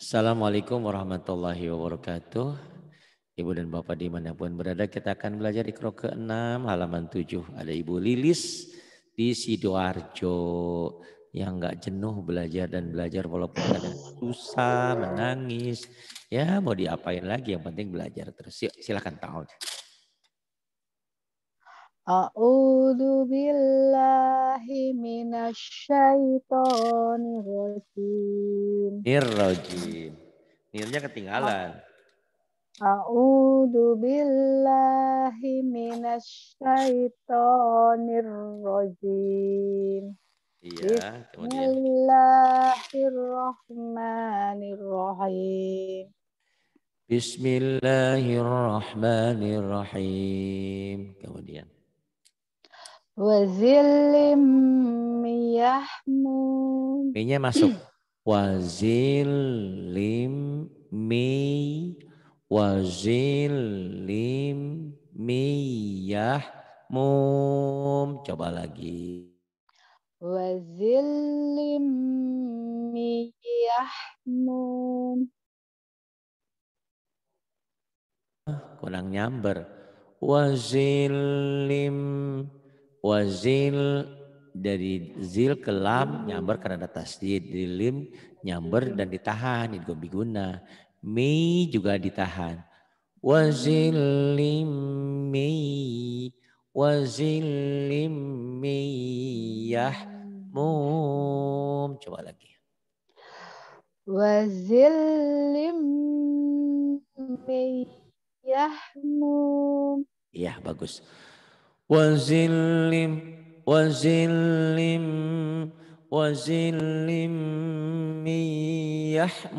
Assalamualaikum warahmatullahi wabarakatuh. Ibu dan Bapak di mana pun berada, kita akan belajar di Kro ke-6, halaman 7. Ada Ibu Lilis di Sidoarjo yang nggak jenuh belajar dan belajar walaupun ada susah, menangis. Ya mau diapain lagi, yang penting belajar terus. Yuk, silakan tahu. أعوذ billahi من rajim. الرجيم الرجيم Nirnya ketinggalan. A'udzu billahi minasyaitonir rajim. Iya, kemudian. Bismillahirrahmanirrahim. Bismillahirrahmanirrahim. Kemudian. Wazilim yahmu. Mi-nya masuk. Wazilim mi wazilim miyah Coba lagi. Wazilim miyah mum. Ah, kurang nyamber. Wazilim Wazil dari zil kelam nyamber karena ada tasdid di lim nyamber dan ditahan itu biguna mi juga ditahan wazil lim mi wazil lim mi yah mum coba lagi wazil lim mi yah mum ya bagus Wazillim, wazillim, wazillim, من يحموم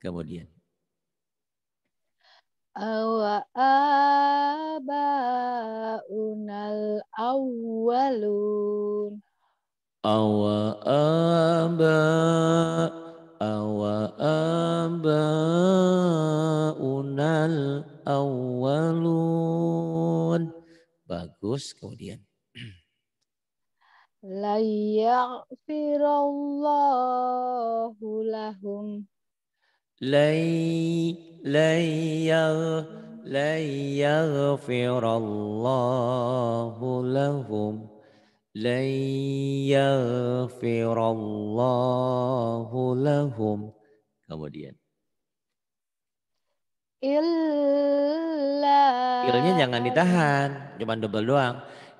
kemudian awaabaunal awalun, awa aba awa aba unal Awalun Bagus, kemudian. Layaghfirallahu lahum. Lay, layagh, layaghfirallahu lahum. Layaghfirallahu lahum. Kemudian illa ilnya jangan ditahan cuma double doang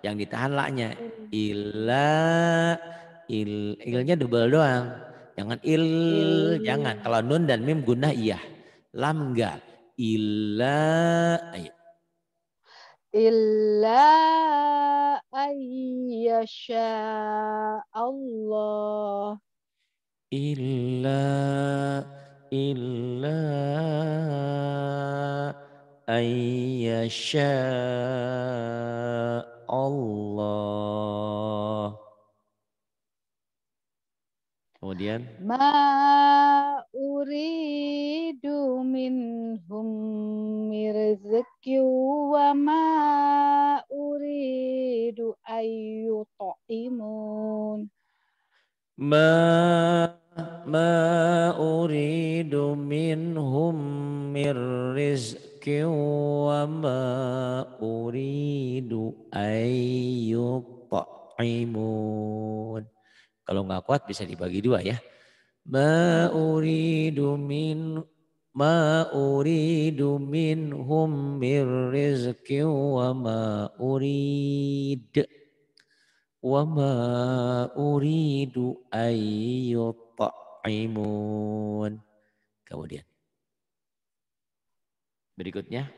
yang ditahan laknya illa il ilnya double doang jangan il, il. jangan kalau nun dan mim guna iya lam enggak illa ayo illa ayyasha Allah illa illa ayyasha Allah. Kemudian ma uridu minhum mirzaki wa ma uridu ayyutaimun. Ma ما أريد منهم من رزق وما أريد أن يطعمون kalau nggak kuat bisa dibagi dua ya ma uridu min ma uridu minhum mir rizqi wa ma urid wa ma uridu ayyuta mut'imun. Kemudian. Berikutnya.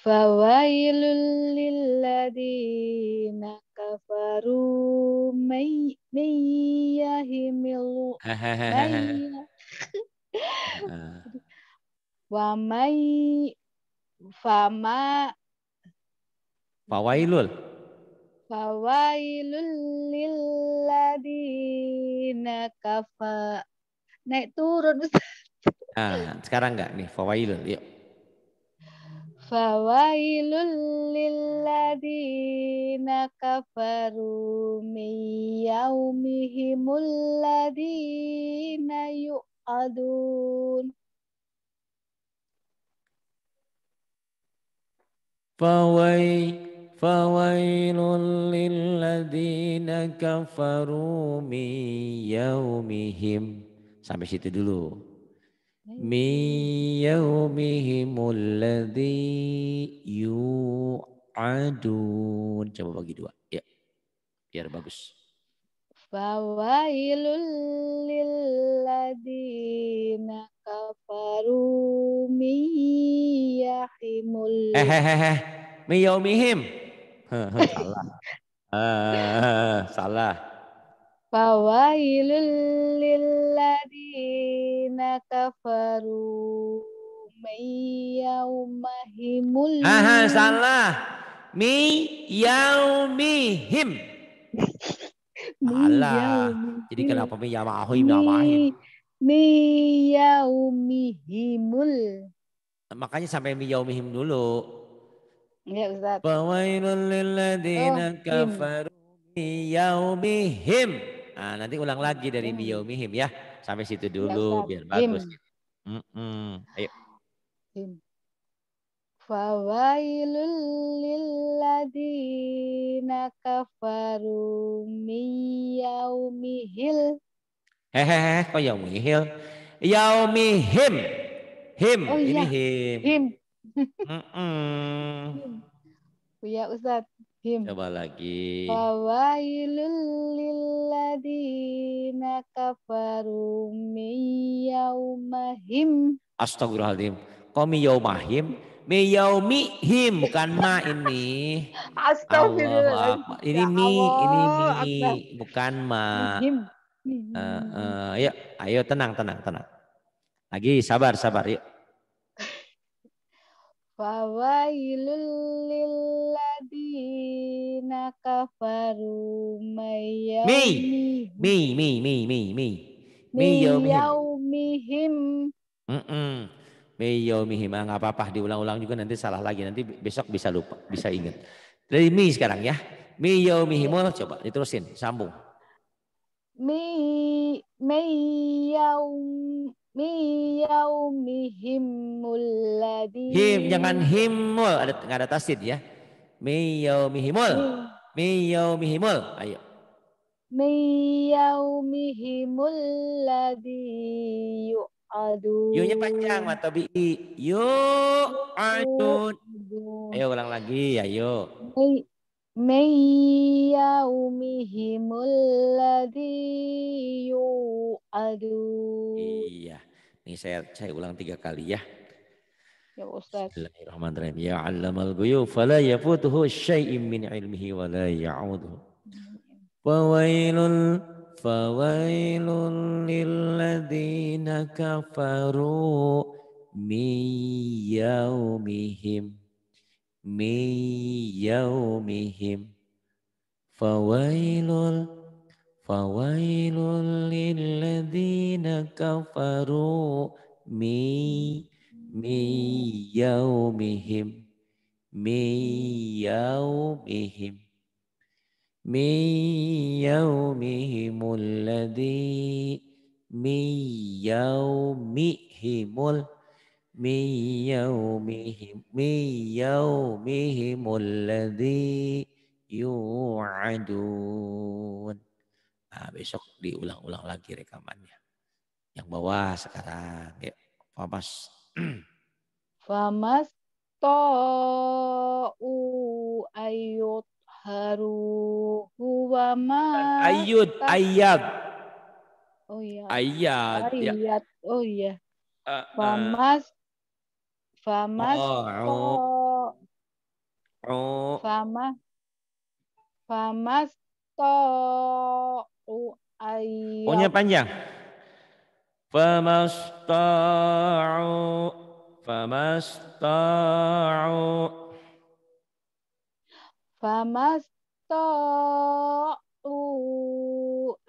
Fawailul lilladina kafaru mayyahimilu Wa may fama Fawailul. Fawailul lilladina kafa. Naik turun. Nah, sekarang enggak nih. Fawailul. Yuk. Fawailul lilladina kafaru miyaumihimul ladina yu'adun. Fawailul فويل للذين كفروا من يومهم sampai situ dulu min yaumihimul ladzi yu'adun coba bagi dua ya biar bagus Fawailul lilladina kafaru min yahimul Hehehe, min yaumihim salah. Uh, salah. Fawailul lilladina kafaru yaumahimul. Haha salah. Mi yaumihim. Salah. Jadi kenapa mi yaumahim yaumahim? Mi yaumihimul. Makanya sampai mi yaumihim dulu. Ya Ustaz. Fawailul lilladzina oh, kafaru biyaumihim. Nah, nanti ulang lagi dari biyaumihim hmm. ya. Sampai situ ya, dulu ya, biar bagus. Mm -mm. Ayo. Him. Fawailul lilladina kafaru miyaumihil. Hehehe, kok yaumihil? Yaumihim. Him, oh, ini ya. him. Him. Mm-mm. Ya Ustaz. Him. Coba lagi. Fawailul lilladina kafaru yaumahim. Astagfirullahaladzim. Komi yaumahim. Mi yaumi him bukan ma ini. Astagfirullah. Ini ya mi, ini mi, bukan ma. Him. Uh, eh, uh, eh, ayo, ayo tenang, tenang, tenang. Lagi sabar, sabar, yuk. فويل للذين كفروا من Mi, mi, mi, mi, mi. Mi yaumihim. يومهم mi yaumihim ah, nggak apa-apa diulang-ulang juga nanti salah lagi nanti besok bisa lupa bisa ingat dari mi sekarang ya mi yaumihim oh, coba diterusin sambung mi mi yaum Miyaumihimul Him, jangan himul. Ada, nggak ada tasid ya. Miyaumihimul. Hmm. Miyaumihimul. Ayo. Miyaumihimul ladhi Yu Yu'nya panjang, matobi'i. Yu'adun. Ayo ulang lagi, ya, ayo. Miyaumihimul ladhi aduh Iya. Ini saya saya ulang tiga kali ya. Ya Ustaz. Bismillahirrahmanirrahim. Ya 'allamal ghuyub fala yafutuhu syai'im min ilmihi wa la ya'udhu. Fawailul fawailul lilladzina kafaru miyaumihim miyaumihim fawailul فويل للذين كفروا من من يومهم من يومهم من يومهم الذي من يومهم من يومهم من يومهم الذي يوعدون Nah, besok diulang-ulang lagi rekamannya. Yang bawah sekarang ya. Famas. Famas to'u ayut haru huwa ma ayat. Oh iya. Ayat ya. ayat. Oh iya. Uh, uh, famas famas oh, oh. famas famas to'u ayat. Oh, Ohnya panjang. Famasta'u famasta'u famasta'u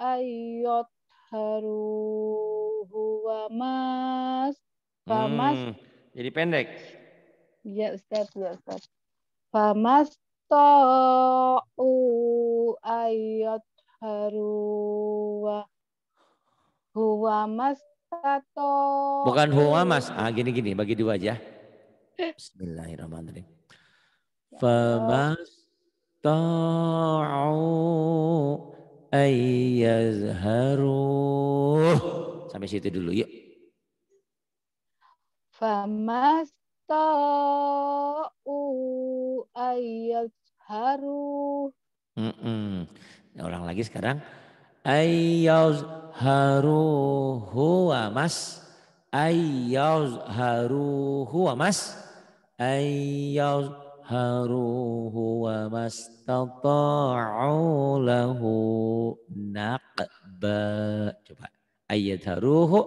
ayyot haru huwa mas famas hmm, jadi pendek ya Ustaz ya Ustaz famasta'u ayat haruwa huwa mas tato bukan huwa mas ah gini gini bagi dua aja Bismillahirrahmanirrahim ya famas ta'u ayyazharu sampai situ dulu yuk famas ta'u ayyazharu Mm -mm. Orang lagi sekarang haru huwa mas haru huwa mas haru huwa mastata'u lahu naqba coba haru huwa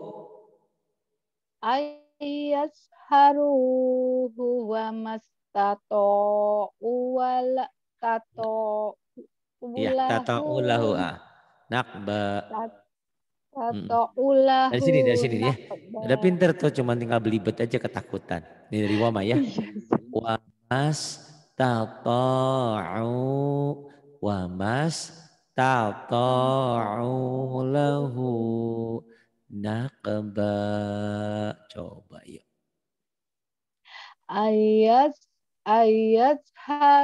mas mastata'u wal tato Ya tata ulahu ah. Hmm. Nakba. Tata ulahu. Dari sini, dari sini ya. Ada pinter tuh cuma tinggal belibet aja ketakutan. Ini dari wama ya. Iya wamas tata'u wamas tata'u lahu naqba. Coba yuk. Ayat Ayat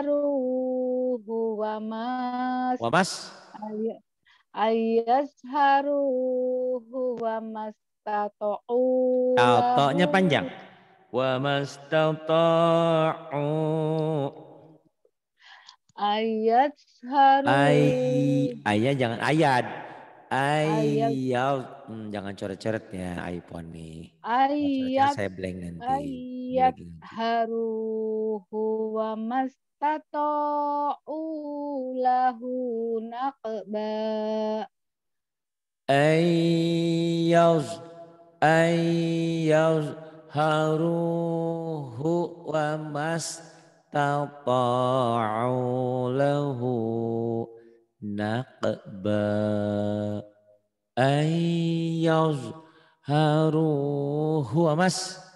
huwa mas wa mas haru huwa mas tatou panjang wa mas tatou ayat haru. ay ayat jangan ayat ayat, ya, hmm, jangan coret-coret ya iPhone nih ayat saya blank nanti يجهروه وما استطاعوا له نقبا أن يظهر أن يظهروه استطاعوا له نقبا أن يظهروه وما استطاعوا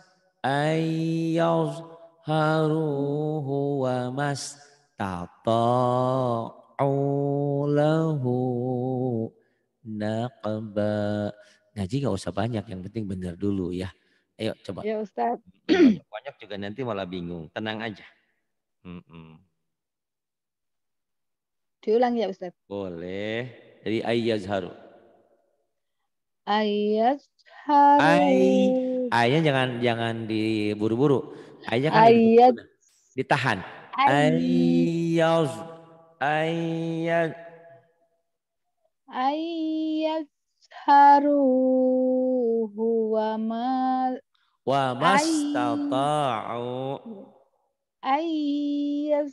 haruhu wa tata'u lahu naqba. Ngaji nggak usah banyak, yang penting benar dulu ya. Ayo coba. Ya Ustaz. Banyak juga nanti malah bingung. Tenang aja. Mm -mm. Diulang ya Ustaz. Boleh. Jadi Ayyaz Ayyazharu. Ay Ayahnya jangan jangan diburu-buru. Ayahnya kan Ayat. ditahan. Ayat, ayat, ayat haru huwa ma wa mastata'u ayyaz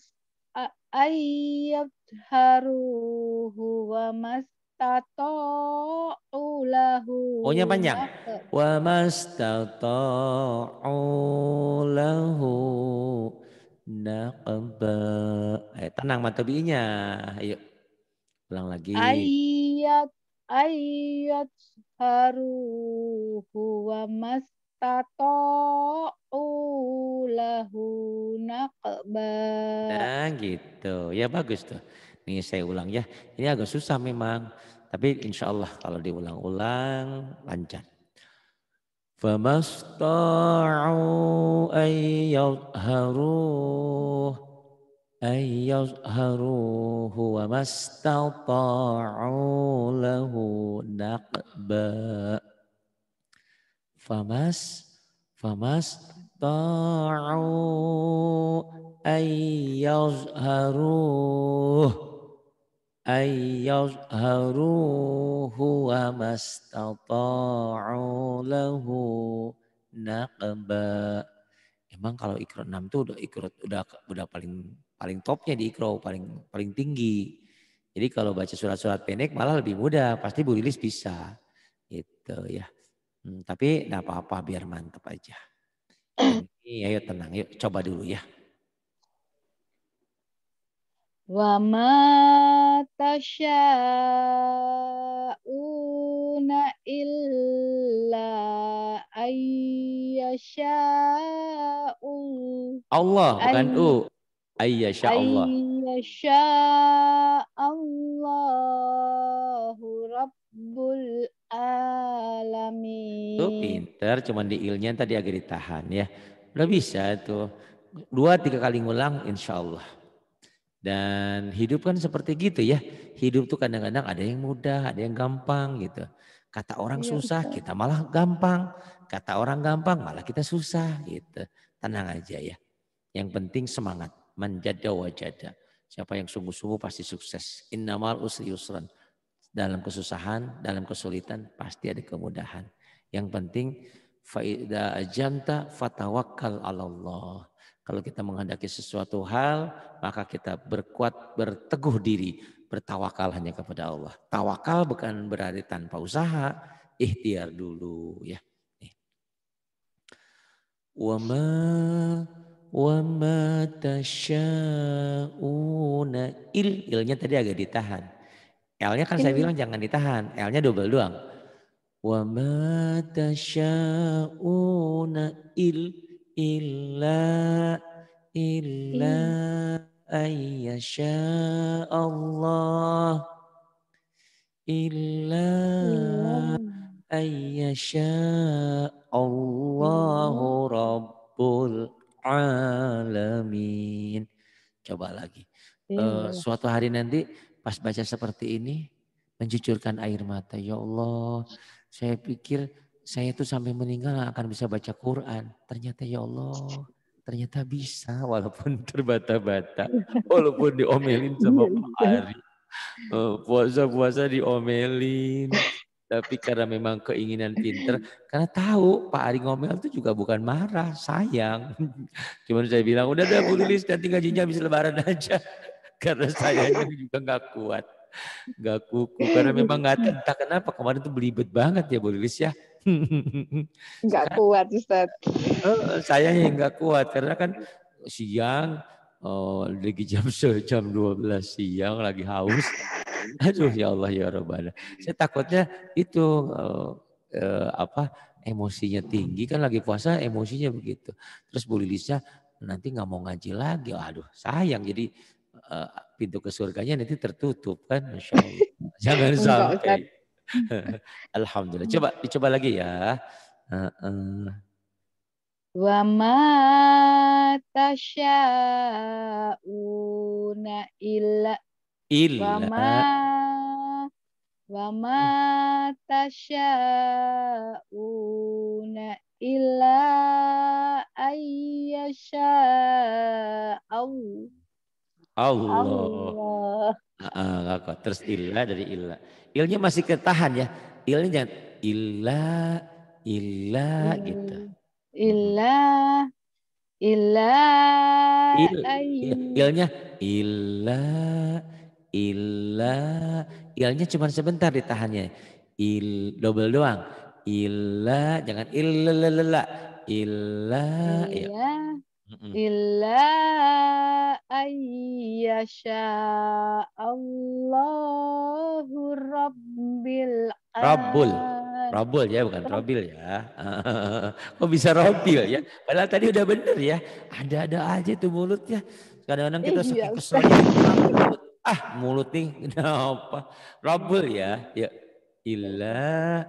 haru wa mas mastato ulahu ohnya panjang. Wa mastato ulahu naqba. Eh, tenang matabi'inya. Ayo. Ulang lagi. Ayat ayat haru wa mastato ulahu naqba. Nah, gitu. Ya bagus tuh. Ini saya ulang ya. Ini agak susah memang. Tapi insya Allah kalau diulang-ulang lancar. Famastau اسْتَطَاعُوا أَنْ يَظْهَرُوهُ mastata'u lahu naqba. Famas famas ta'u فَمَا ayyazharuhu wa mastata'u lahu naqba. Emang kalau ikro 6 itu udah ikro udah udah paling paling topnya di ikro paling paling tinggi. Jadi kalau baca surat-surat pendek malah lebih mudah, pasti Bu Lilis bisa. Gitu ya. Hmm, tapi enggak apa-apa biar mantep aja. Ini ayo tenang, yuk coba dulu ya. Wama تشاءون إلا أن يشاء الله bukan U ayyasha Allah ayyasha rabbul alamin tuh pinter cuman di ilnya tadi agak ditahan ya udah bisa tuh dua tiga kali ngulang insya Allah dan hidup kan seperti gitu ya. Hidup tuh kadang-kadang ada yang mudah, ada yang gampang gitu. Kata orang iya, susah, kita malah gampang. Kata orang gampang, malah kita susah gitu. Tenang aja ya. Yang penting semangat. Menjada wajada. Siapa yang sungguh-sungguh pasti sukses. Innamal usri yusran. Dalam kesusahan, dalam kesulitan pasti ada kemudahan. Yang penting faida ajamta fatawakkal Allah. Kalau kita menghendaki sesuatu hal, maka kita berkuat, berteguh diri, bertawakal hanya kepada Allah. Tawakal bukan berarti tanpa usaha, ikhtiar dulu ya. Wama wama tasyauna il ilnya tadi agak ditahan. L-nya kan saya iya. bilang jangan ditahan, L-nya double doang. Wama tasyauna il illa illa ayyasha Allah illa ayyasha أن Rabbul alamin. Coba lagi. Uh, suatu hari nanti pas baca seperti ini mencucurkan air mata. Ya Allah, saya pikir saya tuh sampai meninggal akan bisa baca Quran. Ternyata ya Allah, ternyata bisa walaupun terbata-bata, walaupun diomelin sama iya, Pak iya. Ari. Oh, puasa-puasa diomelin. Tapi karena memang keinginan pinter, karena tahu Pak Ari ngomel itu juga bukan marah, sayang. Cuman saya bilang, udah udah Bu Lilis nanti gajinya habis lebaran aja. Karena saya juga nggak kuat nggak kuku karena memang nggak tentang kenapa kemarin tuh belibet banget ya Bu Lilis ya nggak kuat Ustaz. Eh, saya yang nggak kuat karena kan siang oh, lagi jam jam 12 siang lagi haus. Aduh ya Allah ya Rabbal. Saya takutnya itu oh, eh, apa emosinya tinggi kan lagi puasa emosinya begitu. Terus Bu Lilisnya nanti nggak mau ngaji lagi. Aduh sayang jadi eh, pintu ke surganya nanti tertutup kan Masya Allah. Jangan sampai. Alhamdulillah. Coba dicoba lagi ya. Wa ma tasya'una illa illa wa ma tasya'una illa ayyasha Allah Allah. Allah. Uh, uh, terus ilah dari ilah. Ilnya masih ketahan ya. Ilnya jangan ilah, ilah hmm. gitu. Ilah, ilah. Il, il ilnya ilah, ilah. ilnya cuma sebentar ditahannya. Il double doang. Ilah, jangan ilah, ilah. Ilah. ilah. Ya. Iya. Illa ayyasha Allahu Rabbil Rabbul. Rabbul ya bukan Rabbil ya. Kok bisa Rabbil ya? Padahal tadi udah bener ya. Ada-ada aja tuh mulutnya. Kadang-kadang kita suka iya, kesel Ah mulut nih kenapa? Rabbul ya. Ya. Illa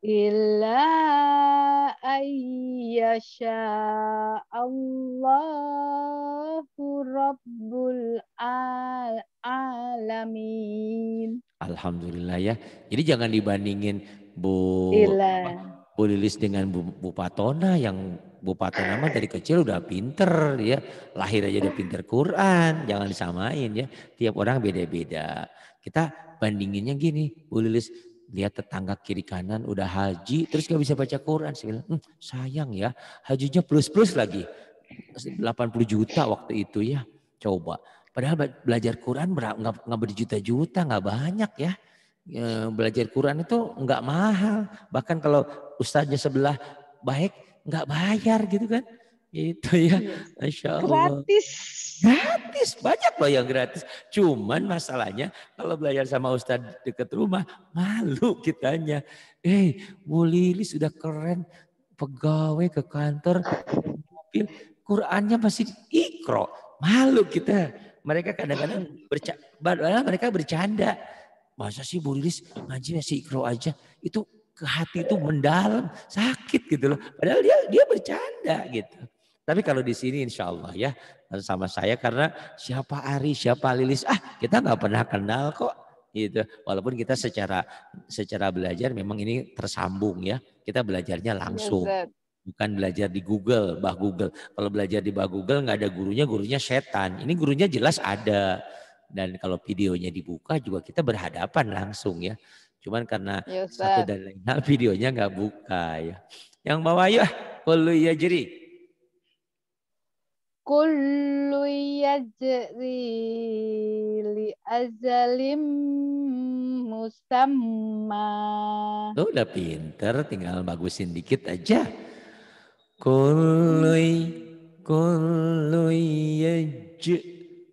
illa ayyasha Allahu rabbul al alamin Alhamdulillah ya. Jadi jangan dibandingin Bu apa, Bu Lilis dengan Bu, Bu Patona yang Bu Patona mah dari kecil udah pinter ya. Lahir aja udah pinter Quran. Jangan disamain ya. Tiap orang beda-beda. Kita bandinginnya gini Bu Lilis lihat tetangga kiri kanan udah haji terus gak bisa baca Quran saya bilang hm, sayang ya hajinya plus plus lagi 80 juta waktu itu ya coba padahal belajar Quran nggak berjuta-juta nggak banyak ya. ya belajar Quran itu nggak mahal bahkan kalau ustaznya sebelah baik nggak bayar gitu kan itu ya, iya Masya Allah. Gratis. Gratis, banyak loh yang gratis. Cuman masalahnya kalau belajar sama Ustadz deket rumah, malu kitanya. Eh, Bu Lili sudah keren, pegawai ke kantor, mobil, Qurannya masih ikro. Malu kita. Mereka kadang-kadang bercanda, mereka bercanda. Masa sih Bu Lili ngaji masih ikro aja? Itu ke hati itu mendalam, sakit gitu loh. Padahal dia dia bercanda gitu. Tapi kalau di sini insya Allah ya sama saya karena siapa Ari, siapa Lilis, ah kita nggak pernah kenal kok. Gitu. Walaupun kita secara secara belajar memang ini tersambung ya. Kita belajarnya langsung. Iya, Bukan belajar di Google, bah Google. Kalau belajar di bah Google nggak ada gurunya, gurunya setan. Ini gurunya jelas ada. Dan kalau videonya dibuka juga kita berhadapan langsung ya. Cuman karena ya, satu dan lain hal videonya nggak buka ya. Yang bawah yuk, kalau ya jadi kullu yajri li azalim musamma. Lo udah pinter, tinggal bagusin dikit aja. Kullu kullu yaj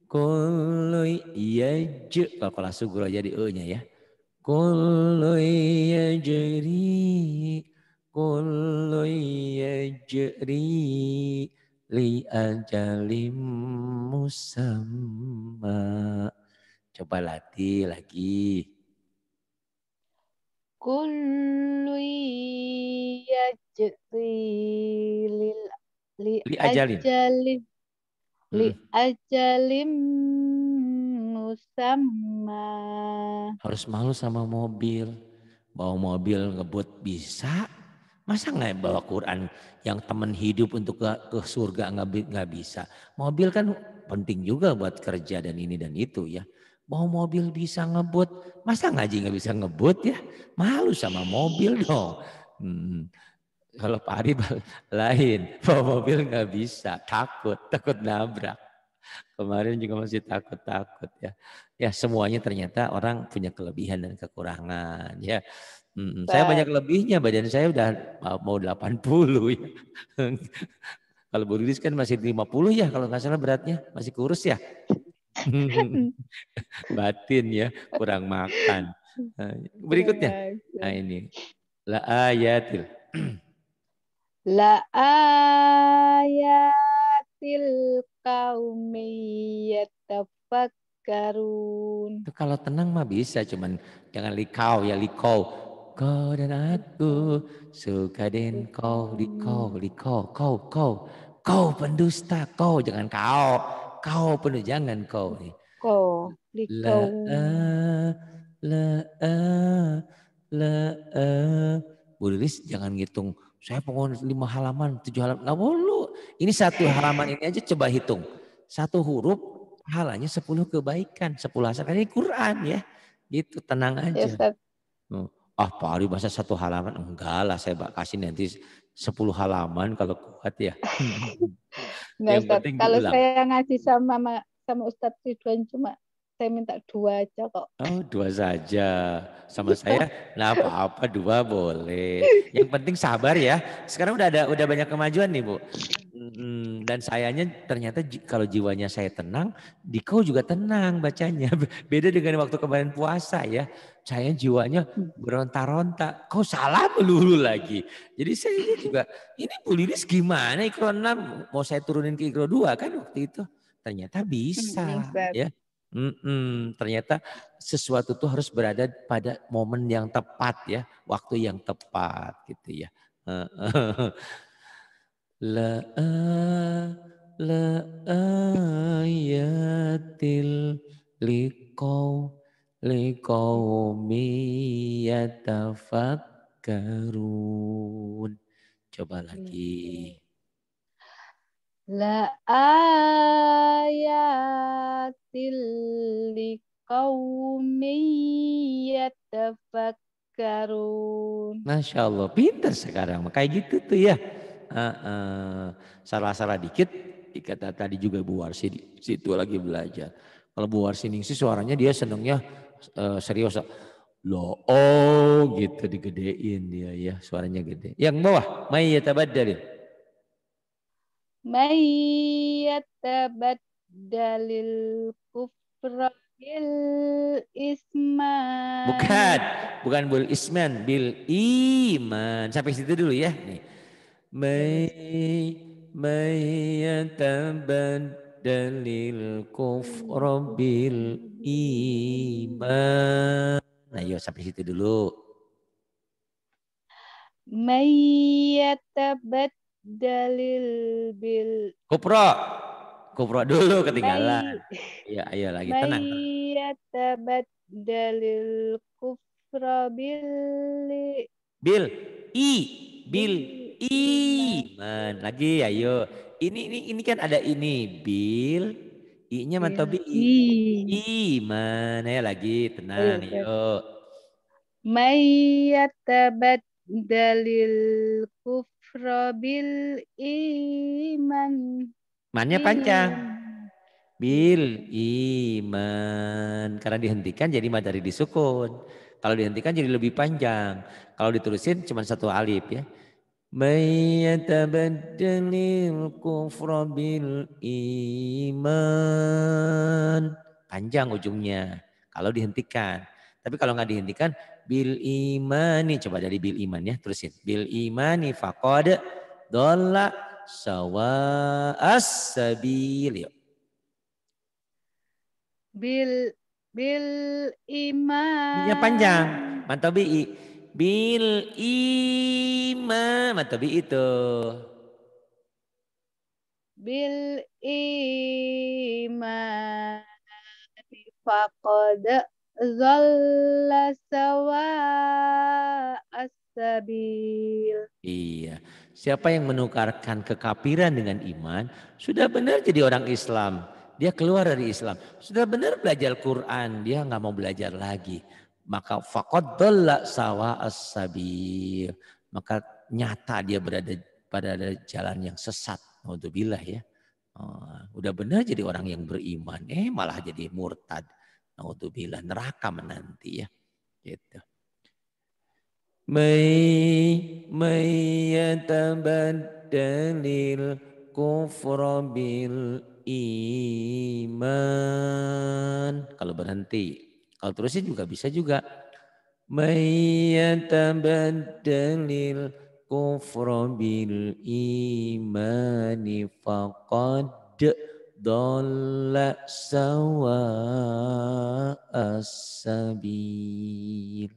kullu yaj kalau kalau sugro jadi e-nya ya. Kullu yajri kullu yajri Li ajalim musamma. Coba latih lagi. Kullu yajri lil li, li ajalin. li aja hmm. Li ajalin musamma. Harus malu sama mobil. Bawa mobil ngebut bisa, Masa nggak bawa Quran yang teman hidup untuk ke, surga nggak bisa. Mobil kan penting juga buat kerja dan ini dan itu ya. Mau mobil bisa ngebut, masa ngaji nggak bisa ngebut ya? Malu sama mobil dong. Hmm. Kalau Pak Ari lain, bawa mobil nggak bisa, takut, takut nabrak. Kemarin juga masih takut-takut ya. Ya semuanya ternyata orang punya kelebihan dan kekurangan ya. Hmm, saya banyak lebihnya badan saya udah mau 80 ya. kalau Bu kan masih 50 ya kalau nggak salah beratnya masih kurus ya. Batin ya, kurang makan. Nah, berikutnya. Iya, iya. Nah ini. La ayatil. La ayatil karun Kalau tenang mah bisa, cuman jangan likau ya likau kau dan aku suka den kau di kau di kau kau kau kau pendusta kau jangan kau kau penuh jangan kau nih kau di kau la la la Bu Lilis jangan ngitung saya pengen lima halaman tujuh halaman nggak perlu ini satu halaman ini aja coba hitung satu huruf halanya sepuluh kebaikan sepuluh hasanah ini Quran ya gitu tenang ya, aja. Ya, Ustaz. Hmm ah Pak Ari masa satu halaman enggak lah saya bak kasih nanti sepuluh halaman kalau kuat ya. Enggak, yang Ustaz. penting kalau saya ngasih sama sama Ustadz Ridwan cuma saya minta dua aja kok. Oh, dua saja. Sama iya. saya, nah apa-apa dua boleh. Yang penting sabar ya. Sekarang udah ada udah banyak kemajuan nih, Bu. Dan sayanya ternyata kalau jiwanya saya tenang, di juga tenang bacanya. Beda dengan waktu kemarin puasa ya. Saya jiwanya hmm. beronta-ronta. Kau salah melulu lagi. Jadi saya juga, ini Bu Lilis gimana ikro 6? Mau saya turunin ke ikro 2 kan waktu itu. Ternyata bisa. Hmm, bisa. ya Mm-mm, ternyata sesuatu itu harus berada pada momen yang tepat ya, waktu yang tepat gitu ya. La la ayatil liqau liqaumi yatafakkarun. Coba lagi. Iya, iya, iya. La ayatil liqaumin yatafakkarun. Masya Allah, pinter sekarang. Kayak gitu tuh ya. Salah-salah uh, uh, dikit, dikata tadi juga Bu Warsi, situ lagi belajar. Kalau Bu Warsi Ningsi suaranya dia senengnya uh, serius. Lo oh gitu digedein dia ya, suaranya gede. Yang bawah, may dalil kufra bil isman. Bukan, bukan bil isman, bil iman. Sampai situ dulu ya. Nih. May dalil kufra bil iman. Nah, sampai situ dulu. Mayyatabadalil dalil bil kupro kupro dulu ketinggalan ya ayo iya lagi tenang tabat dalil kupro bil bil i bil i Man, lagi ayo ini ini ini kan ada ini bil i-nya iya. Tobi i iman ya lagi tenang ayo mayyatabat dalil kufr Frobil iman. Mannya panjang. Bil iman. Karena dihentikan jadi madari disukun. Kalau dihentikan jadi lebih panjang. Kalau diterusin cuma satu alif ya. Mayatabadalil kufra bil iman. Panjang ujungnya. Kalau dihentikan. Tapi kalau nggak dihentikan, bil imani coba dari bil iman ya terusin bil imani faqad sawa as sabil bil bil iman ya panjang mantabi bil iman mantabi itu bil iman faqad Zalla sawa asabil. Iya. Siapa yang menukarkan kekapiran dengan iman, sudah benar jadi orang Islam. Dia keluar dari Islam. Sudah benar belajar Quran, dia nggak mau belajar lagi. Maka fakot dalla sawa asabil. Maka nyata dia berada pada jalan yang sesat. Alhamdulillah ya. Oh, udah benar jadi orang yang beriman, eh malah jadi murtad. Naudzubillah neraka menanti ya. Gitu. May may yatabaddalil kufra bil iman. Kalau berhenti. Kalau terusin juga bisa juga. May yatabaddalil kufra bil imani faqad ضل سواء asabir.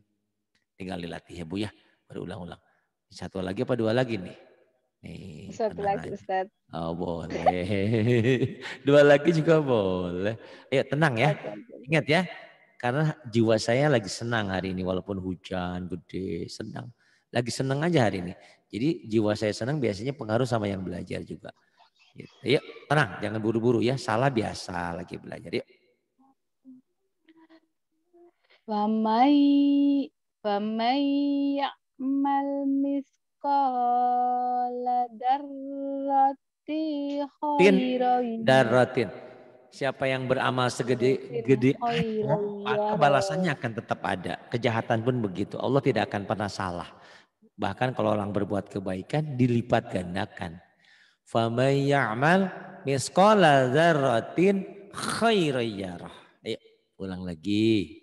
tinggal dilatih ya Bu ya berulang-ulang satu lagi apa dua lagi nih Nih, Satu lagi Ustaz. Oh, boleh. Dua lagi juga boleh. Ayo tenang ya. Ingat ya. Karena jiwa saya lagi senang hari ini walaupun hujan gede, senang. Lagi senang aja hari ini. Jadi jiwa saya senang biasanya pengaruh sama yang belajar juga. Gitu. tenang, jangan buru-buru ya. Salah biasa lagi belajar. Yuk. Wamai wamai يعمل miskola ذرة daratin. Siapa yang beramal segede gede ah, maka balasannya akan tetap ada. Kejahatan pun begitu. Allah tidak akan pernah salah. Bahkan kalau orang berbuat kebaikan dilipat gandakan. Faman ya'mal misqala dzarratin khairan yarah. Ayo ulang lagi.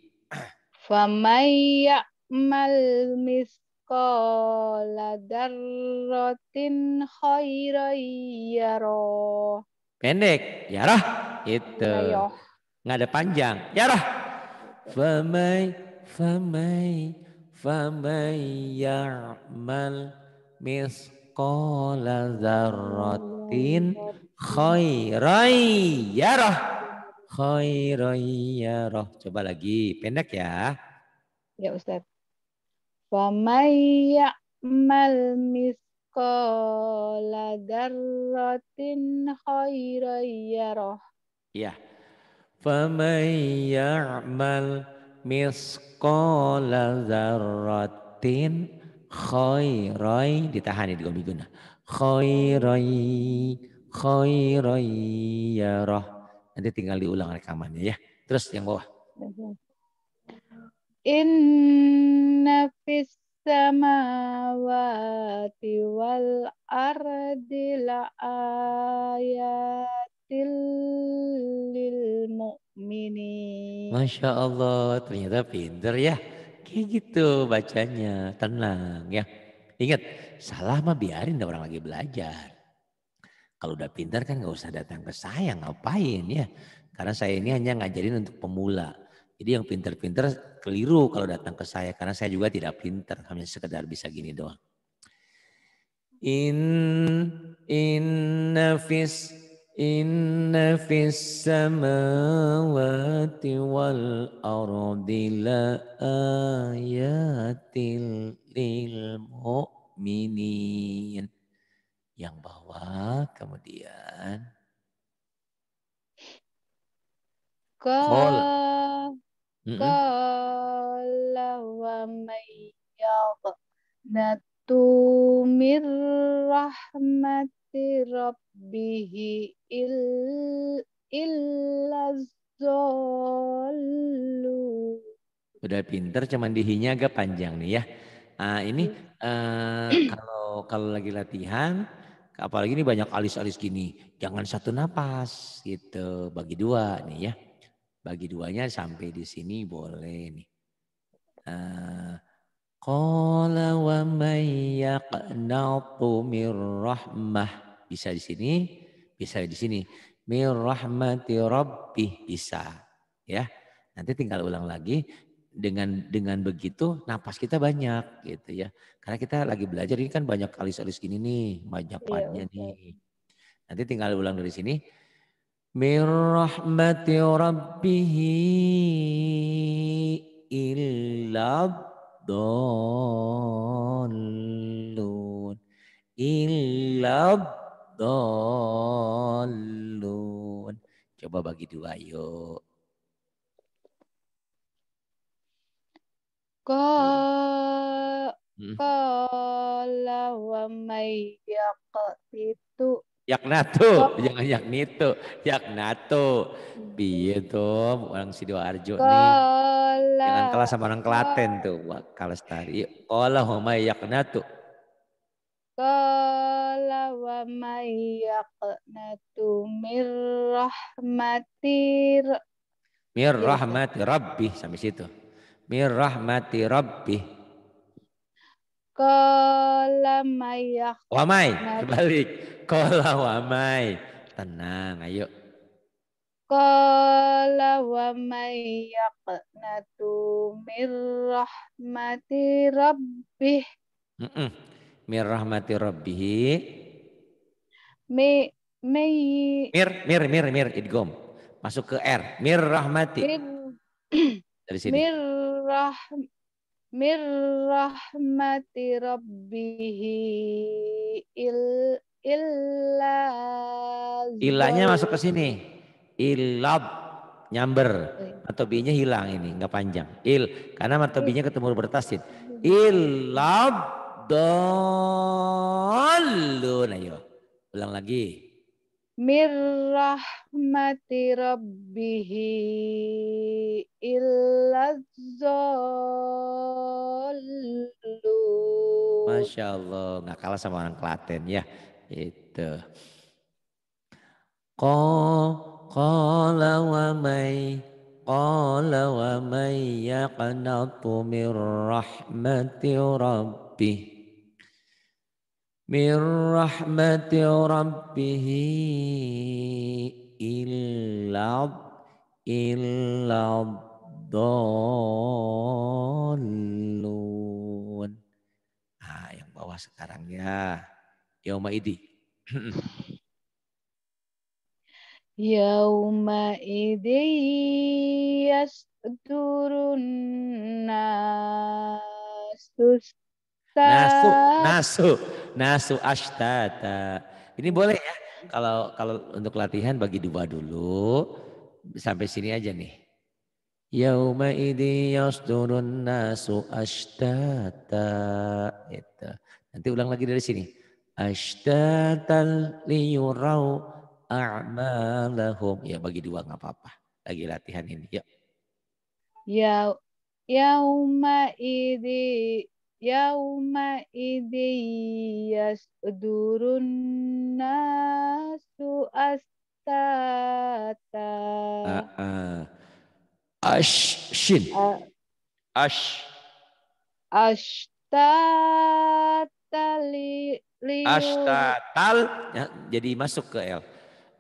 Faman ya'mal misqala dzarratin khairan yarah. Pendek, yarah itu. Iya, iya. Nggak ada panjang, yarah. Famai, famai, famai ya'mal misqala mithqala dzarratin khairan yarah. Khairan yarah. Coba lagi, pendek ya. Ya, Ustaz. Wa may ya'mal mithqala dzarratin khairan yarah. Ya. فَمَنْ يَعْمَلْ مِثْقَالَ ذَرَّةٍ khairai ditahan ya di gombi guna khairai khairai ya roh nanti tinggal diulang rekamannya ya terus yang bawah inna fis samawati wal ardi la ayatil lil mu'minin Masya Allah, ternyata pinter ya. Kayak gitu bacanya, tenang ya. Ingat, salah mah biarin orang lagi belajar. Kalau udah pintar kan nggak usah datang ke saya, ngapain ya. Karena saya ini hanya ngajarin untuk pemula. Jadi yang pintar-pintar keliru kalau datang ke saya. Karena saya juga tidak pintar, hanya sekedar bisa gini doang. In, in nafis إن في السماوات والأرض لآيات للمؤمنين yang bawah kemudian Qala wa may yaqnatu rahmat rabbihi il, illa Udah pinter cuman dihinya agak panjang nih ya. Uh, ini hmm. eh, kalau kalau lagi latihan apalagi ini banyak alis-alis gini jangan satu napas gitu bagi dua nih ya bagi duanya sampai di sini boleh nih eh, Qala wa may yaqnatu min rahmah bisa di sini, bisa di sini. Min rahmati bisa. Ya. Nanti tinggal ulang lagi dengan dengan begitu napas kita banyak gitu ya. Karena kita lagi belajar ini kan banyak alis-alis gini nih, banyak iya, padnya nih. Nanti tinggal ulang dari sini. Min rahmati ilab illa dolun. Illa dolun. Coba bagi dua yuk. Ko hmm. kola itu Yaknatu, jangan yaknitu, yaknatu. Biye tuh orang Sidoarjo nih. Jangan kalah sama orang Klaten tuh. Wah, kalah stari. Allahumma yaknatu. Qala wa may yaqnatu mir rahmatir mir rahmati rabbi sampai situ. Mir rahmati rabbi Qala may Wa may balik. Qala wa may. Tenang, ayo. Qala wa may yaqnatu mir rahmati rabbih. Mm -mm. Mir rahmati rabbihi. Mi mi Mir mir mir mir idgom. Masuk ke R. Mir rahmati. Mir, Dari sini. Mir rah Mir rahmati rabbihi il illa masuk ke sini. Ilab nyamber atau b hilang ini nggak panjang il karena atau b-nya ketemu bertasin ilab dallun. Nah, Ayo, ulang lagi. Mirrahmati rabbihi illa Masya Allah, nggak kalah sama orang Klaten ya. Itu. Ko qala wa may qala wa may yaqnatu min rahmati rabbih من رحمة ربه إلا إلا الضالون Ah, yang bawah sekarang ya. Yauma idi. Yauma idi yasturun nasus. nasu nasu nasu ashtata. Ini boleh ya kalau kalau untuk latihan bagi dua dulu sampai sini aja nih. Yauma idi yasdurun nasu ashtata. Itu. Nanti ulang lagi dari sini. Ashtatal liyurau a'malahum. Ya bagi dua nggak apa-apa. Lagi latihan ini. Yuk. Ya yauma idi Yauma idiyas durun nasu astata. Uh, uh. Ash shin. Uh, ash. Ashtatali. Ashtatal. Ya, jadi masuk ke L.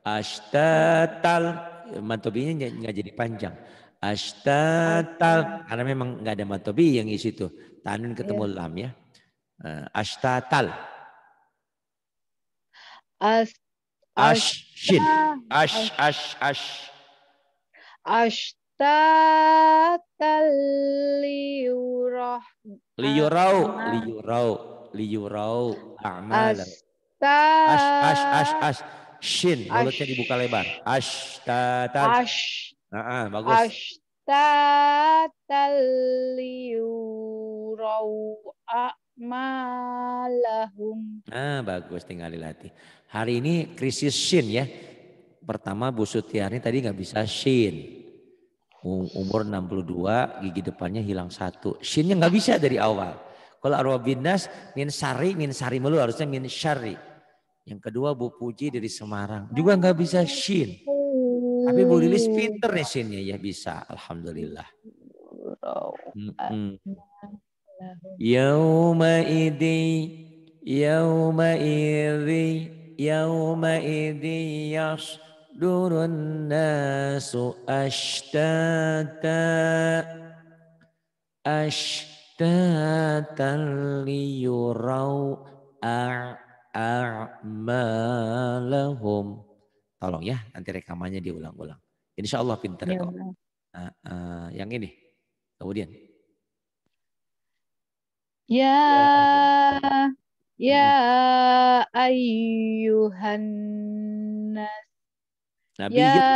Ashtatal. Mantobinya nggak jadi panjang. Ashtatal. Karena memang nggak ada mantobi yang isi itu Tanun ya. ketemu ya. lam ya. Uh, ashtatal. As shin Ash, ash, ash. Ashtatal liurau Liurau. Liurau. amal A'malau. Ash, ash, ash, ash. Shin. Mulutnya dibuka lebar. Ashtatal. Ash. Nah, bagus batatan liyurau a'malahum. Nah, bagus tinggal dilatih. Hari ini krisis shin ya. Pertama Bu Sutiarni tadi nggak bisa shin. Umur 62, gigi depannya hilang satu. Shinnya nggak bisa dari awal. Kalau arwah binas, min sari, min sari melu harusnya min syari. Yang kedua Bu Puji dari Semarang. Juga nggak bisa shin. Tapi Bu Lilis hmm. pinter nih sinnya ya bisa, alhamdulillah. Yauma idi yauma idi yauma idi durun nasu ashtata ashtatan liyurau a'malahum Tolong ya, nanti rekamannya diulang-ulang. Insya Allah pinter ya, iya, kok. Uh, uh, yang ini, kemudian. Ya, ya ayuhan, nas. Nabi ya, gitu.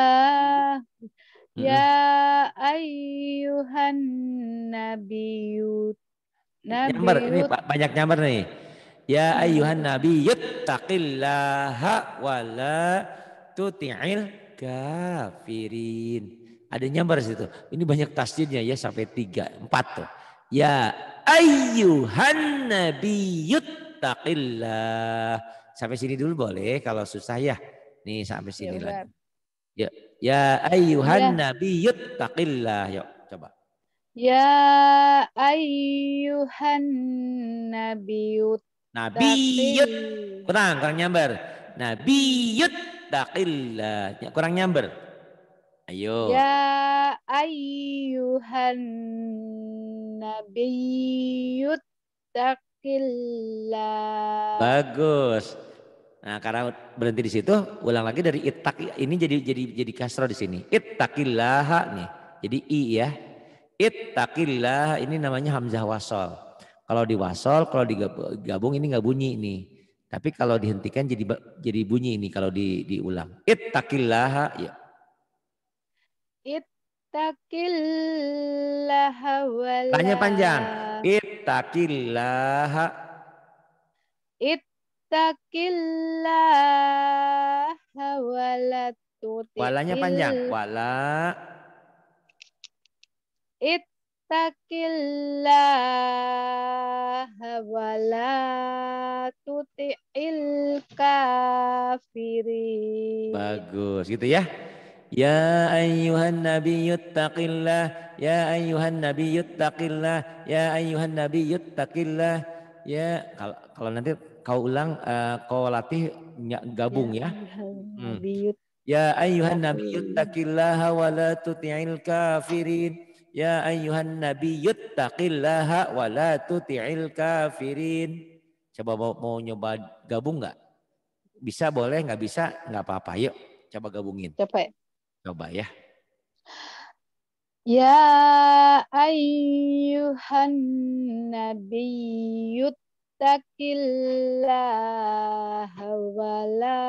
ya ayuhan nabiut, Nabi nyamber, ini banyak nyamar nih. Ya iya. ayuhan nabi yuttaqillaha wala tuti'il kafirin. Ada nyambar situ. Ini banyak tasjidnya ya sampai tiga, empat tuh. Ya ayyuhan yuttaqillah. Sampai sini dulu boleh kalau susah ya. Nih sampai sini ya, lagi. Ya, ya ayyuhan ya. yuttaqillah. Yuk coba. Ya ayyuhan nabiyyut Nabiyyut. Kurang, kurang nyambar. Nabiyyut yattaqillah. Kurang nyamber. Ayo. Ya ayyuhan nabiyyut ittaqillah. Bagus. Nah, karena berhenti di situ, ulang lagi dari ittaq ini jadi jadi jadi kasro di sini. Ittaqillah nih. Jadi i ya. Ittaqillah ini namanya hamzah wasol. Kalau di wasol, kalau digabung ini nggak bunyi nih. Tapi kalau dihentikan jadi jadi bunyi ini kalau di diulang. takillah. ya. Ittaqillaha wala. Tanya panjang. It takillah wala Walanya panjang. Wala. It Takillah wala tuti'il kafirin. Bagus gitu ya. Ya ayyuhan nabiyyut yuttaqillah. ya ayyuhan nabiyyut yuttaqillah. ya ayyuhan nabiyyut yuttaqillah. Ya kalau kalau nanti kau ulang uh, kau latih gabung ya. ya. ayuhan ayyuhan hmm. nabiyyut ya taqillaha wa la tuti'il kafirin. Ya ayuhan nabi yuttaqillaha wa la tuti'il kafirin. Coba mau, mau nyoba gabung nggak? Bisa boleh, nggak bisa nggak apa-apa. Yuk, coba gabungin. Coba. Ya. Coba ya. Ya ayuhan nabi yuttaqillaha wa la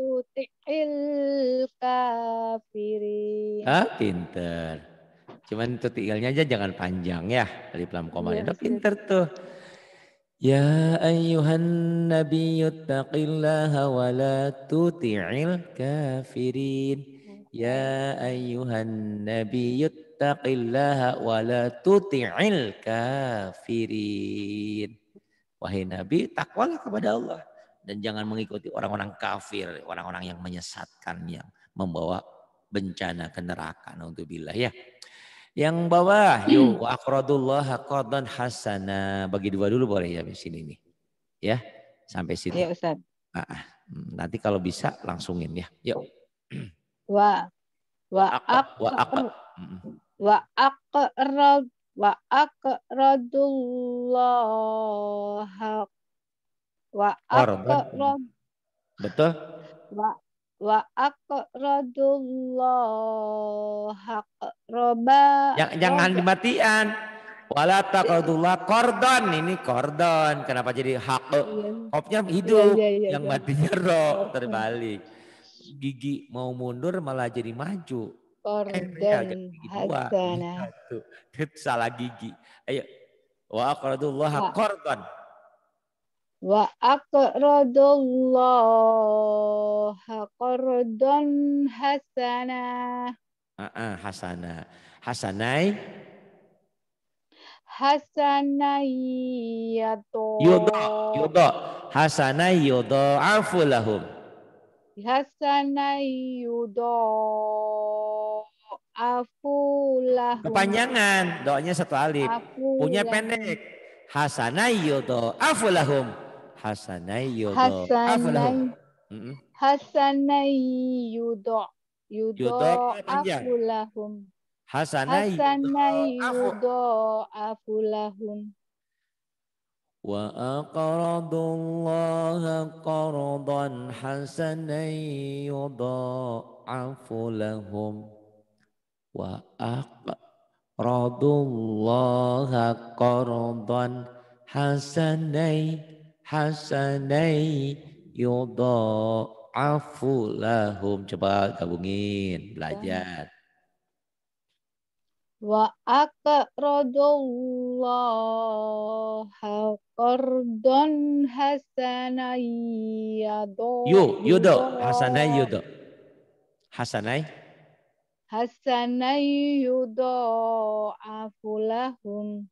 tuti'il kafirin. Ah, pinter. Cuman itu tiilnya aja jangan panjang ya. Alif lam ya, udah pinter tuh. Ya ayuhan nabi taqillaha wa la tuti'il kafirin. Ya ayuhan nabi taqillaha wa la tuti'il kafirin. Wahai Nabi, takwalah kepada Allah dan jangan mengikuti orang-orang kafir, orang-orang yang menyesatkan yang membawa bencana ke neraka. Nauzubillah ya. Yang bawah, yuk wa aqradullaha qardan hasana. Bagi dua dulu boleh ya di sini nih. Ya, sampai situ. Ya, Ustaz. Ah, ah. Hmm, nanti kalau bisa langsungin ya. Yuk. Wa wa ak wa ak wa aqrad wa aqradullaha wa aqrad Betul? Wa wa aqradullaha roba yang roba. jangan dimatian wala taqadullah kordon ini kordon kenapa jadi hak iya. kopnya iya, hidup iya, iya, iya, yang matinya ro iya. terbalik gigi mau mundur malah jadi maju kordon eh, ya, salah gigi ayo wa aqradullah kordon wa aqradullah kordon hasanah Uh, uh, hasana. Hasanai. Hasanai yado. Yodo. Yodo. Hasanai yodo. Afu lahum. Hasanai yodo. Afu lahum. Kepanjangan. Doanya satu alif. Punya pendek. Hasanai yodo. Afu lahum. Hasanai yodo. Hasanai. Afu lahum. Mm -hmm. Hasanai yudo yudho afulahum. Hasanah yudho afulahum. Wa aqradullaha qardan hasanan yudha'afu lahum. Wa aqradullaha qardan hasanai hasanai yudha afu lahum. Coba gabungin, belajar. Wa akradullaha qardon hasanai yadu. yo yudo, hasanai yudo. Hasanai. Hasanai yudo afulahum.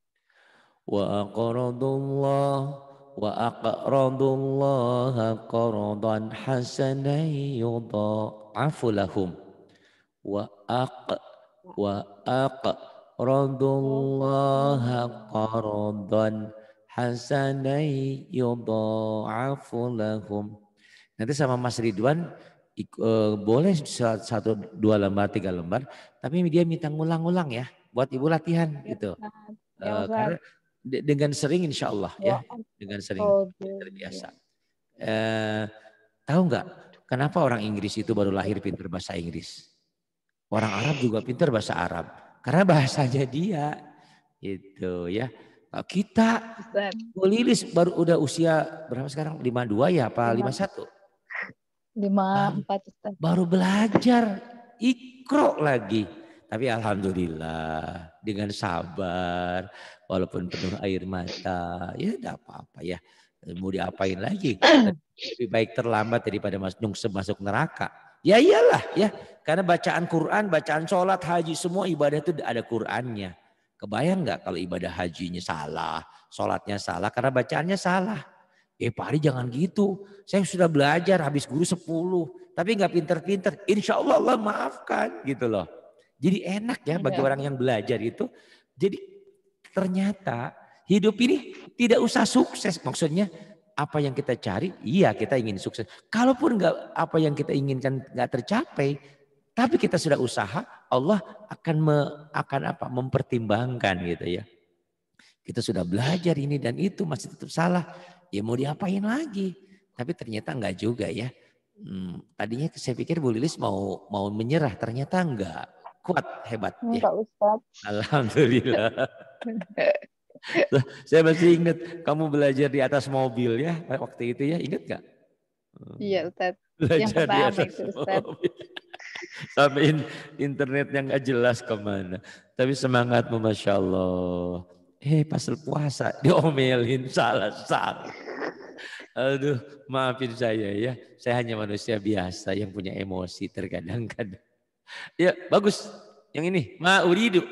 Wa aqradullah وأقرضوا الله قرضا حسنا يضاعف لهم وأق وأقرضوا الله قرضا حسنا يضاعف لهم Nanti sama Mas Ridwan e, boleh satu dua lembar tiga lembar, tapi dia minta ngulang ulang ya buat ibu latihan gitu. Ya, uh, karena dengan sering insya Allah ya. ya, dengan sering oh, terbiasa. Eh, tahu nggak kenapa orang Inggris itu baru lahir pinter bahasa Inggris? Orang Arab juga pinter bahasa Arab karena bahasanya dia itu ya. Kita kulilis baru udah usia berapa sekarang? 52 ya apa 51? 54. Baru belajar ikro lagi tapi alhamdulillah dengan sabar walaupun penuh air mata ya tidak apa-apa ya. Mau diapain lagi? Lebih baik terlambat daripada masuk masuk neraka. Ya iyalah ya. Karena bacaan Quran, bacaan sholat, haji semua ibadah itu ada Qurannya. Kebayang nggak kalau ibadah hajinya salah, sholatnya salah karena bacaannya salah. Eh Pak Ali jangan gitu. Saya sudah belajar habis guru 10. Tapi nggak pinter-pinter. Insya Allah Allah maafkan gitu loh. Jadi enak ya bagi iya. orang yang belajar itu. Jadi ternyata hidup ini tidak usah sukses. Maksudnya apa yang kita cari, iya kita ingin sukses. Kalaupun nggak apa yang kita inginkan nggak tercapai, tapi kita sudah usaha, Allah akan me, akan apa mempertimbangkan gitu ya. Kita sudah belajar ini dan itu masih tetap salah. Ya mau diapain lagi? Tapi ternyata nggak juga ya. Hmm, tadinya saya pikir Bu Lilis mau mau menyerah, ternyata enggak kuat hebat. Ya. Alhamdulillah. Saya masih ingat kamu belajar di atas mobil ya waktu itu ya ingat nggak? Iya Ustaz. Belajar di atas itu, Ustaz. mobil. Sampai internet yang nggak jelas kemana. Tapi semangatmu masya Allah. Eh hey, pas puasa diomelin salah salah. Aduh maafin saya ya. Saya hanya manusia biasa yang punya emosi terkadang-kadang ya, bagus. Yang ini, ma uridu.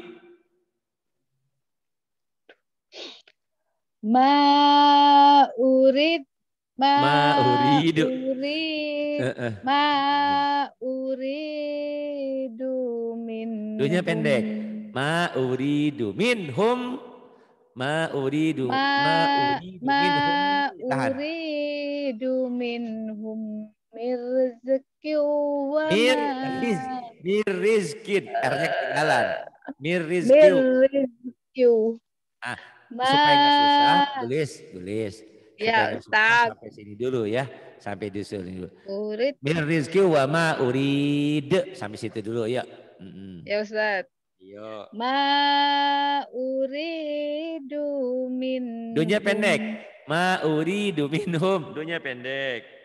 Ma urid ma, ma uridu. Urid, uh -uh. Ma uridu min. Dunya pendek. Ma uridu minhum ma uridu ma, ma uridu ma minhum. Tahan. uridu minhum mirzak Mir, riz, mir rizkin. R-nya ketinggalan. Mir rizki. Mir Ah, Ma... supaya nggak susah, tulis, tulis. ya, tak Sampai sini dulu ya. Sampai di sini dulu. Urid. Mir rizki wa ma urid. Sampai situ dulu ya. Mm Ya Ustaz. Yo. Ma uridu min. Dunia pendek. Ma uridu minhum. Dunia pendek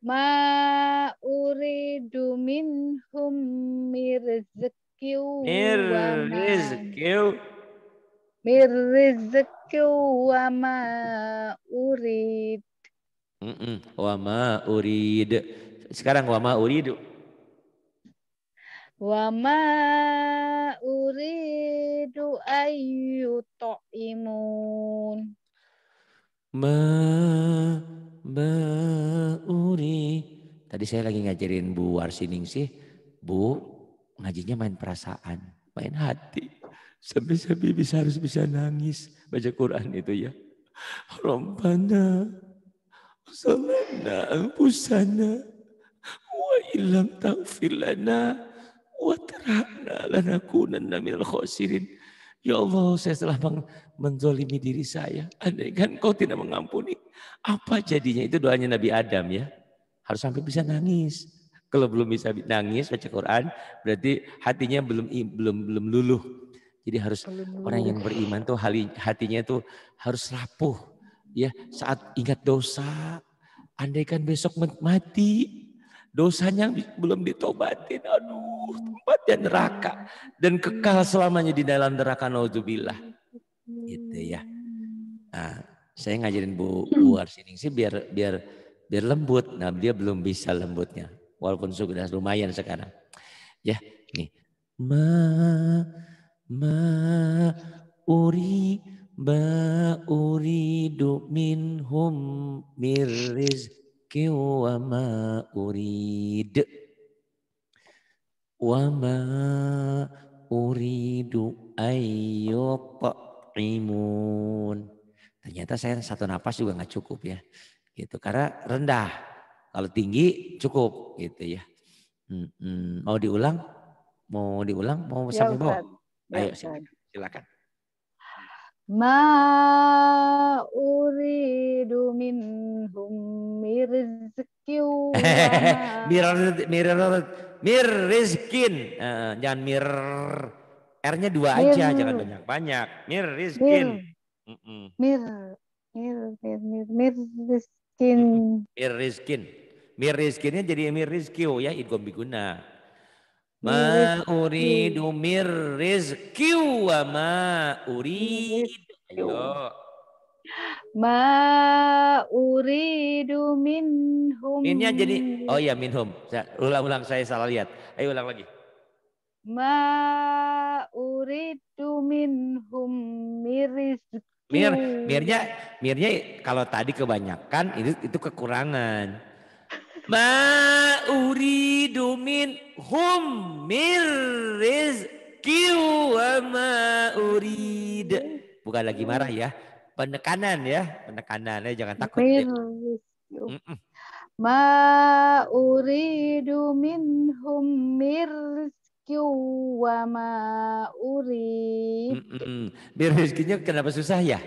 ma uridu minhum mirzekiu mirzekiu mirzekiu wa ma urid mm -mm. wa ma urid sekarang wa ma uridu wa ma uridu ayu imun ma beuri. Tadi saya lagi ngajarin Bu Warsining sih, Bu ngajinya main perasaan, main hati. Sampai-sampai bisa harus bisa nangis baca Quran itu ya. Rompana, salamna, ampusana, wa ilam tangfilana, wa terhana lanakunanna namil khosirin. Ya Allah, saya telah menzolimi diri saya. Andai kan kau tidak mengampuni, apa jadinya? Itu doanya Nabi Adam ya. Harus sampai bisa nangis. Kalau belum bisa nangis baca Quran, berarti hatinya belum belum belum luluh. Jadi harus orang yang beriman tuh hatinya tuh harus rapuh. Ya, saat ingat dosa, andaikan besok mati, Dosanya belum ditobatin. Aduh, tempatnya neraka. Dan kekal selamanya di dalam neraka. Nauzubillah. Gitu ya. Nah, saya ngajarin Bu, Bu sini sih biar biar biar lembut. Nah, dia belum bisa lembutnya. Walaupun sudah lumayan sekarang. Ya, nih. Ma, ma, uri, ba, uri, du, minhum, mirriz, urid, wama وما ayo pok imun. ternyata saya satu napas juga nggak cukup ya gitu karena rendah kalau tinggi cukup gitu ya hmm, hmm. mau diulang mau diulang mau ya, sampai bawah ya, ayo silakan ma uridu minhum mirzki mir mir mir rizkin uh, jangan mir R-nya dua mir. aja jangan banyak banyak mir rizkin mir mir mir mir mir, mir rizkin mir rizkin mir rizkinnya jadi mir rizkio ya idgom biguna Ma uridu mir rizki wa ma uridu. Ayo. Ma uridu minhum. Minnya jadi, oh iya minhum. Ulang-ulang saya salah lihat. Ayo ulang lagi. Ma uridu minhum mirizki. Mir, mirnya, mirnya kalau tadi kebanyakan itu, itu kekurangan. Ma uridu hum mir rizki wa ma urid. Bukan lagi marah ya. Penekanan ya. Penekanan ya. Jangan takut. Ya. Ma uridu hum mir wa ma urid. mir rizkinya kenapa susah ya?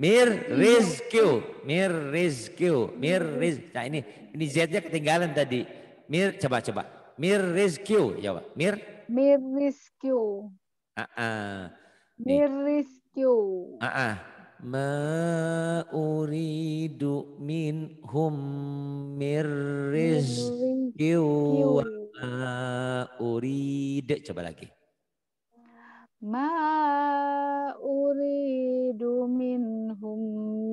Mir rizkyu, mir rizkyu, mir riz. Nah ini ini Z-nya ketinggalan tadi. Mir coba coba. Mir rizkyu, jawab. Ya, mir. Mir rizkyu. Ah. ah. Mir rizkyu. Ah. ah. Ma uridu minhum mir rizkyu. Ma urid. Coba lagi. Ma uridu minhum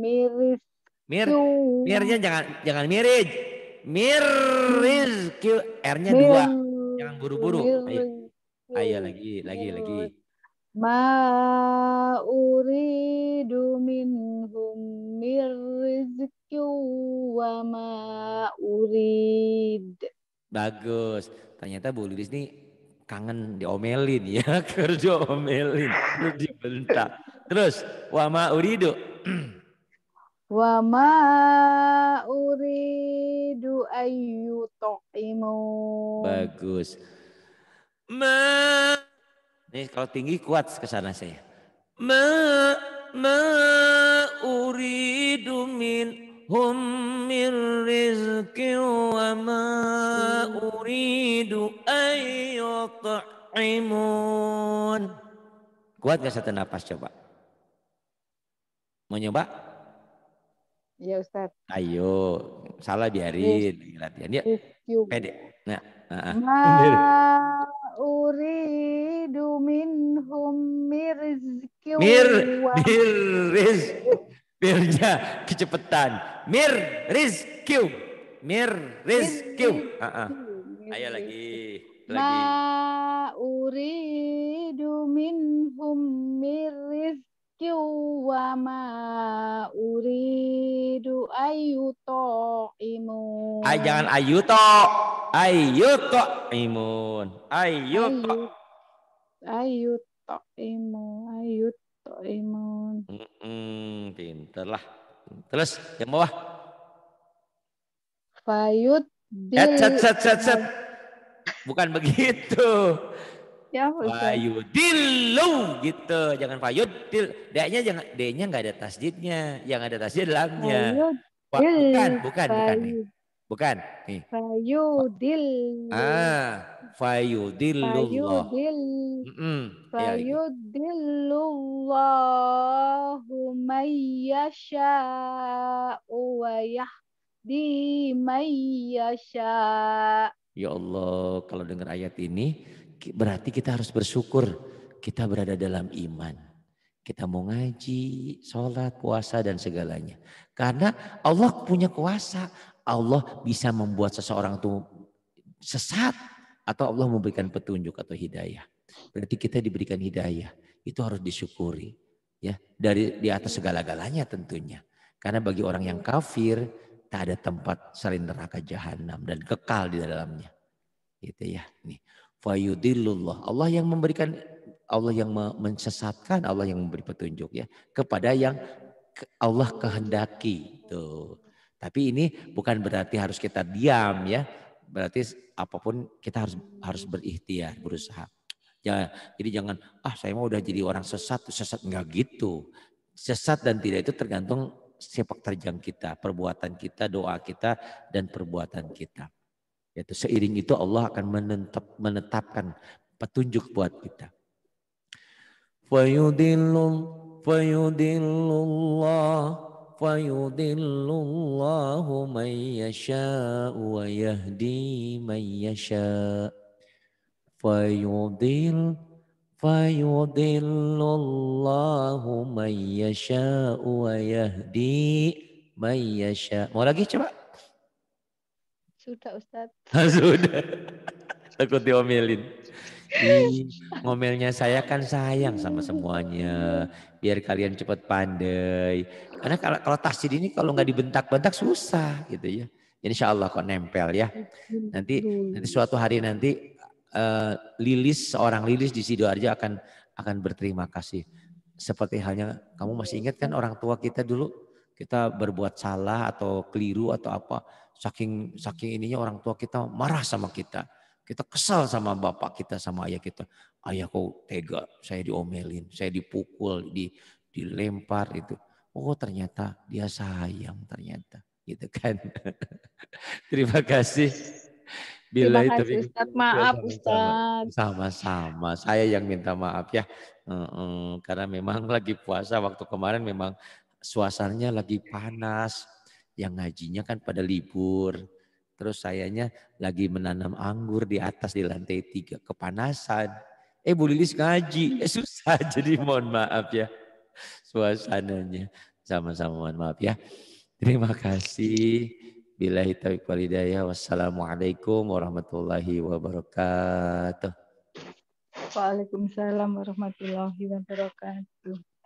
miris. Mir, mirnya jangan jangan mirij. Miriz R-nya dua. Jangan buru-buru. Ayo. Ayo lagi, lagi, lagi. Ma uridu minhum mirizki wa ma urid. Bagus. Ternyata Bu Lilis nih kangen diomelin ya kerja omelin lu dibentak terus wama uridu wama uridu ayu to'imu bagus ma nih kalau tinggi kuat ke sana saya ma ma uridu min hum min rizqi wa ma uridu ayyut'imun. Kuat gak satu napas coba? Mau nyoba? Iya Ustaz. Ayo, salah biarin Yes. latihan ya. Pede. Nah, nah. Ma uridu minhum mirzki mir mir rizq Mirnya kecepatan. Mir rizkiu. Mir rizkiu. Uh Ayo lagi. Lagi. Ma uridu minhum mir rizkiu wa ma uridu ayuto imun. Ay, jangan ayuto. Ayuto imun. Ayuto. Ayuto imun. Ayuto Imun. Hmm, pinter lah. Terus yang bawah. Fayut. Cet, eh, cet, cet, cet. Bukan begitu. Ya, Fayudilu gitu. Jangan Fayudil. D-nya jangan D-nya nggak ada tasjidnya. Yang ada tasjid lamnya. Bukan, bukan, bukan. Fayudil. Bukan. Nih. Fayudil. Ah, fayudilullah. Fayudil. Mm -mm. Fayudillullahu may wa yahdi mayyasha'. Ya Allah, kalau dengar ayat ini berarti kita harus bersyukur kita berada dalam iman. Kita mau ngaji, sholat, puasa dan segalanya. Karena Allah punya kuasa. Allah bisa membuat seseorang itu sesat atau Allah memberikan petunjuk atau hidayah. Berarti kita diberikan hidayah, itu harus disyukuri ya dari di atas segala-galanya tentunya. Karena bagi orang yang kafir tak ada tempat selain neraka jahanam dan kekal di dalamnya. Gitu ya. Nih, fayudillullah. Allah yang memberikan Allah yang mensesatkan, Allah yang memberi petunjuk ya kepada yang Allah kehendaki. Tuh. Tapi ini bukan berarti harus kita diam ya. Berarti apapun kita harus harus berikhtiar, berusaha. Ya, jadi jangan ah saya mau udah jadi orang sesat, sesat enggak gitu. Sesat dan tidak itu tergantung sepak terjang kita, perbuatan kita, doa kita dan perbuatan kita. Yaitu seiring itu Allah akan menetap, menetapkan petunjuk buat kita. Fayudillul fayudillullah فيضل الله من يشاء ويهدي من يشاء فيضل فيضل الله من يشاء mau lagi coba sudah Ustaz sudah takut diomelin ngomelnya saya kan sayang sama semuanya. Biar kalian cepat pandai. Karena kalau, kalau tasjid ini kalau nggak dibentak-bentak susah gitu ya. insya Allah kok nempel ya. Nanti nanti suatu hari nanti uh, Lilis seorang Lilis di sidoarjo akan akan berterima kasih. Seperti halnya kamu masih ingat kan orang tua kita dulu kita berbuat salah atau keliru atau apa saking saking ininya orang tua kita marah sama kita. Kita kesal sama bapak kita, sama ayah kita. Ayah kok tega, saya diomelin, saya dipukul, di, dilempar itu. Oh ternyata dia sayang ternyata gitu kan. Terima kasih. Bila Terima kasih itu, Ustaz. Maaf Ustaz. Sama-sama. Saya yang minta maaf ya. Karena memang lagi puasa waktu kemarin memang suasananya lagi panas. Yang ngajinya kan pada libur. Terus sayanya lagi menanam anggur di atas di lantai tiga. Kepanasan. Eh Bu Lilis ngaji. Eh susah jadi mohon maaf ya suasananya. Sama-sama mohon maaf ya. Terima kasih. bila taufiq walidayah. Wassalamualaikum warahmatullahi wabarakatuh. Waalaikumsalam warahmatullahi wabarakatuh.